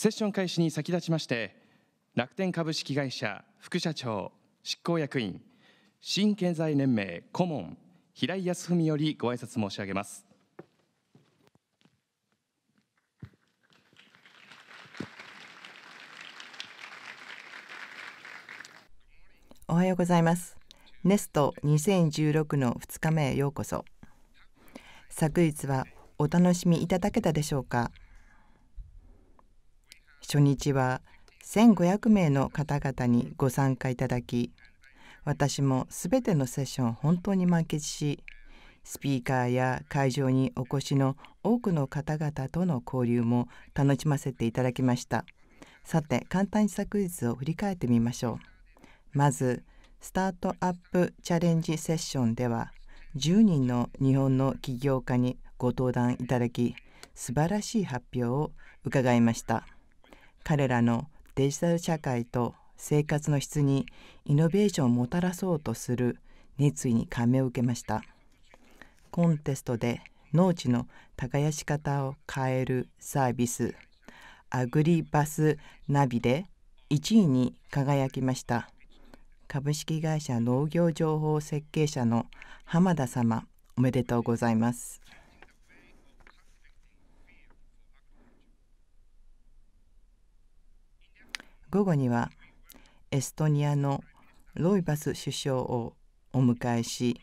セッション開始に先立ちまして楽天株式会社副社長執行役員新経済連盟顧問平井康文よりご挨拶申し上げますおはようございますネスト2016の2日目へようこそ昨日はお楽しみいただけたでしょうか初日は1500名の方々にご参加いただき私も全てのセッションを本当に満喫しスピーカーや会場にお越しの多くの方々との交流も楽しませていただきましたさて簡単に昨日を振り返ってみましょうまずスタートアップチャレンジセッションでは10人の日本の起業家にご登壇いただき素晴らしい発表を伺いました。彼らのデジタル社会と生活の質にイノベーションをもたらそうとする熱意に感銘を受けましたコンテストで農地の耕し方を変えるサービスアグリバスナビで1位に輝きました株式会社農業情報設計者の浜田様おめでとうございます。午後にはエストニアのロイバス首相をお迎えし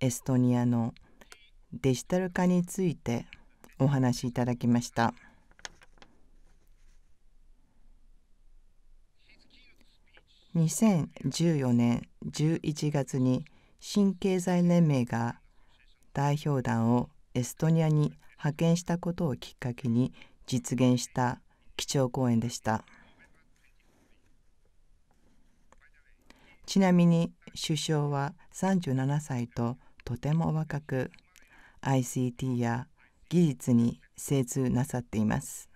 エストニアのデジタル化についてお話しいただきました。2014年11月に新経済連盟が代表団をエストニアに派遣したことをきっかけに実現した基調講演でした。ちなみに首相は37歳ととても若く ICT や技術に精通なさっています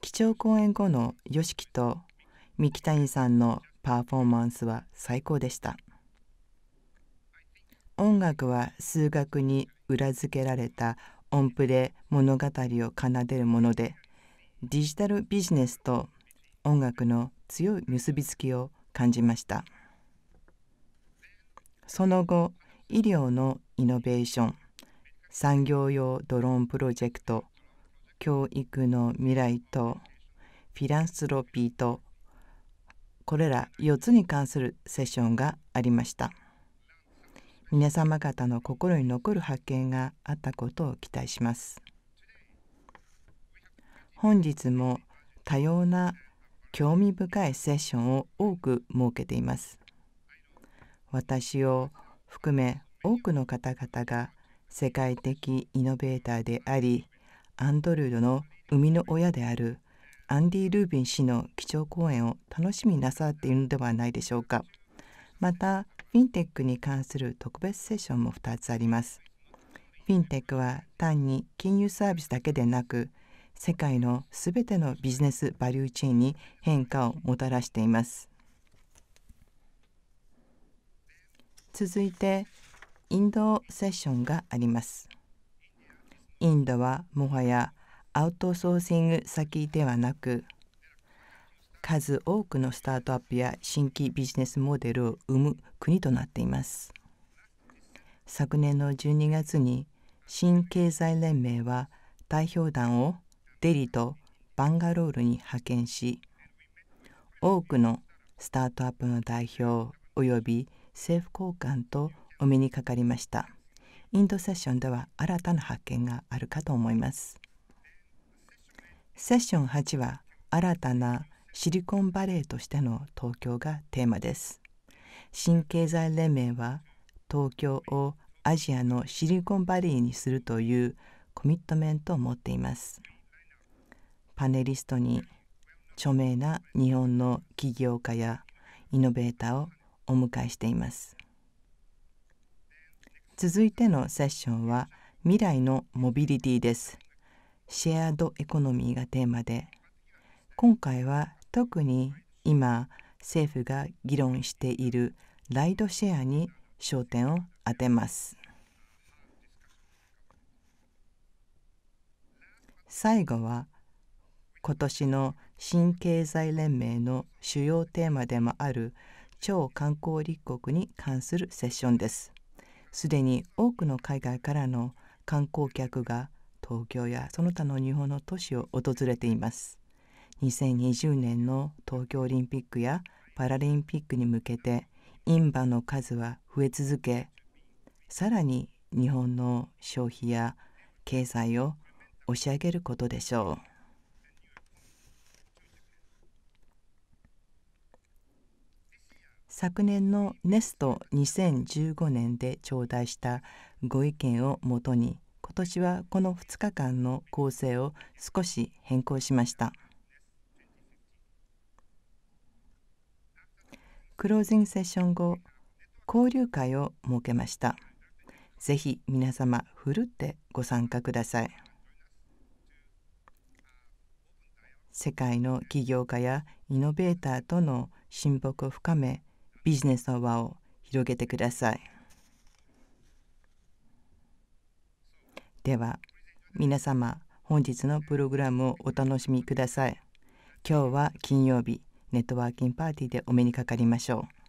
基調講演後の YOSHIKI と三木谷さんのパフォーマンスは最高でした音楽は数学に裏付けられた音符で物語を奏でるものでデジタルビジネスと音楽の強い結びつきを感じましたその後医療のイノベーション産業用ドローンプロジェクト教育の未来とフィランスロピーとこれら4つに関するセッションがありました皆様方の心に残る発見があったことを期待します本日も多様な興味深いセッションを多く設けています私を含め多くの方々が世界的イノベーターでありアンドルードの生みの親であるアンディ・ルービン氏の基調講演を楽しみなさっているのではないでしょうかまたフィンテックに関する特別セッションも2つありますフィンテックは単に金融サービスだけでなく世界のすべてのビジネスバリューチェーンに変化をもたらしています続いてインドセッションがありますインドはもはやアウトソーシング先ではなく数多くのスタートアップや新規ビジネスモデルを生む国となっています昨年の12月に新経済連盟は代表団をデリとバンガロールに派遣し多くのスタートアップの代表及び政府高官とお目にかかりましたインドセッションでは新たな発見があるかと思いますセッション8は新たなシリコンバレーとしての東京がテーマです新経済連盟は東京をアジアのシリコンバレーにするというコミットメントを持っています。パネリストに著名な日本の起業家やイノベーターをお迎えしています続いてのセッションは未来のモビリティですシェアドエコノミーがテーマで今回は特に今政府が議論しているライドシェアに焦点を当てます最後は今年の新経済連盟の主要テーマでもある超観光立国に関するセッションですすでに多くの海外からの観光客が東京やその他の日本の都市を訪れています2020年の東京オリンピックやパラリンピックに向けてインバの数は増え続けさらに日本の消費や経済を押し上げることでしょう。昨年のネスト2015年で頂戴したご意見をもとに今年はこの2日間の構成を少し変更しましたクロージングセッション後交流会を設けましたぜひ皆様ふるってご参加ください世界の起業家やイノベーターとの親睦を深めビジネスの輪を広げてくださいでは皆様本日のプログラムをお楽しみください今日は金曜日ネットワーキングパーティーでお目にかかりましょう